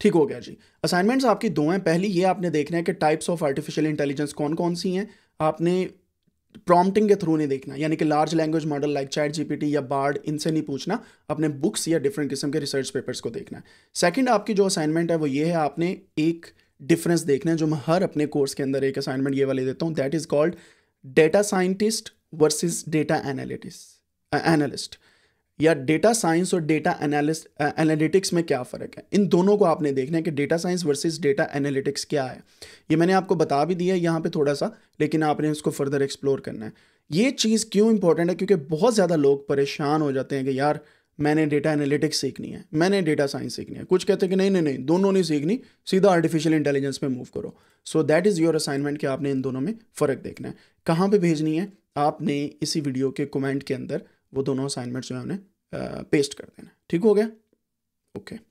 ठीक हो गया जी असाइनमेंट्स आपकी दो हैं पहली ये आपने देखना है कि टाइप्स ऑफ आर्टिफिशियल इंटेलिजेंस कौन कौन सी हैं आपने प्रॉम्प्टिंग के थ्रू नहीं देखना यानी कि large language model like ChatGPT या बार्ड इनसे नहीं पूछना अपने बुक्स या डिफरेंट किस्म के रिसर्च पेपर्स को देखना है सेकेंड आपकी जो असाइनमेंट है वो ये है आपने एक डिफरेंस देखना है जो मैं हर अपने कोर्स के अंदर एक असाइनमेंट ये वाले देता हूँ that is called data scientist versus data analytics analyst uh, या डेटा साइंस और डेटा एनालिटिक्स uh, में क्या फ़र्क है इन दोनों को आपने देखना है कि data science versus data analytics क्या है ये मैंने आपको बता भी दिया है यहाँ पर थोड़ा सा लेकिन आपने इसको फर्दर एक्सप्लोर करना है ये चीज़ क्यों इंपॉर्टेंट है क्योंकि बहुत ज़्यादा लोग परेशान हो जाते हैं कि यार मैंने डेटा एनालिटिक्स सीखनी है मैंने डेटा साइंस सीखनी है कुछ कहते हैं कि नहीं नहीं नहीं दोनों नहीं सीखनी सीधा आर्टिफिशियल इंटेलिजेंस में मूव करो so that is your assignment कि आपने इन दोनों में फ़र्क देखना है कहाँ पे भेजनी है आपने इसी वीडियो के कमेंट के अंदर वो दोनों असाइनमेंट्स जो है उन्हें पेस्ट कर देना ठीक हो गया ओके